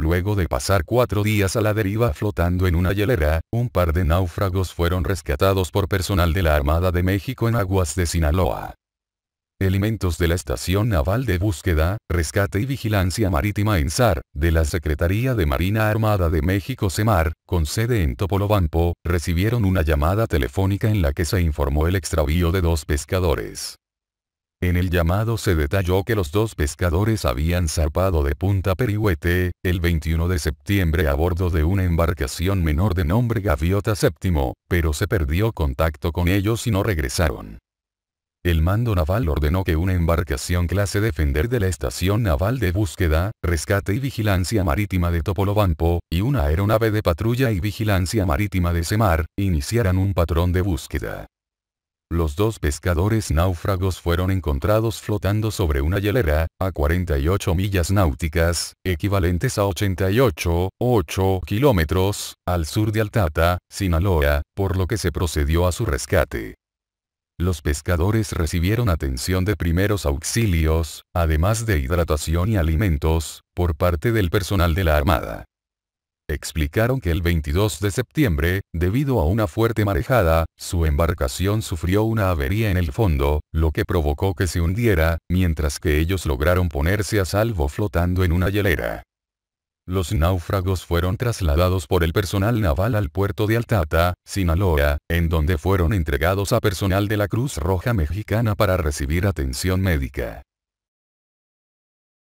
Luego de pasar cuatro días a la deriva flotando en una hielera, un par de náufragos fueron rescatados por personal de la Armada de México en aguas de Sinaloa. Elementos de la Estación Naval de Búsqueda, Rescate y Vigilancia Marítima en SAR, de la Secretaría de Marina Armada de México (Semar), con sede en Topolobampo, recibieron una llamada telefónica en la que se informó el extravío de dos pescadores. En el llamado se detalló que los dos pescadores habían zarpado de Punta Perihuete, el 21 de septiembre a bordo de una embarcación menor de nombre Gaviota VII, pero se perdió contacto con ellos y no regresaron. El mando naval ordenó que una embarcación clase Defender de la Estación Naval de Búsqueda, Rescate y Vigilancia Marítima de Topolobampo, y una aeronave de patrulla y vigilancia marítima de Semar, iniciaran un patrón de búsqueda. Los dos pescadores náufragos fueron encontrados flotando sobre una hielera, a 48 millas náuticas, equivalentes a 88,8 kilómetros, al sur de Altata, Sinaloa, por lo que se procedió a su rescate. Los pescadores recibieron atención de primeros auxilios, además de hidratación y alimentos, por parte del personal de la Armada explicaron que el 22 de septiembre, debido a una fuerte marejada, su embarcación sufrió una avería en el fondo, lo que provocó que se hundiera, mientras que ellos lograron ponerse a salvo flotando en una hielera. Los náufragos fueron trasladados por el personal naval al puerto de Altata, Sinaloa, en donde fueron entregados a personal de la Cruz Roja Mexicana para recibir atención médica.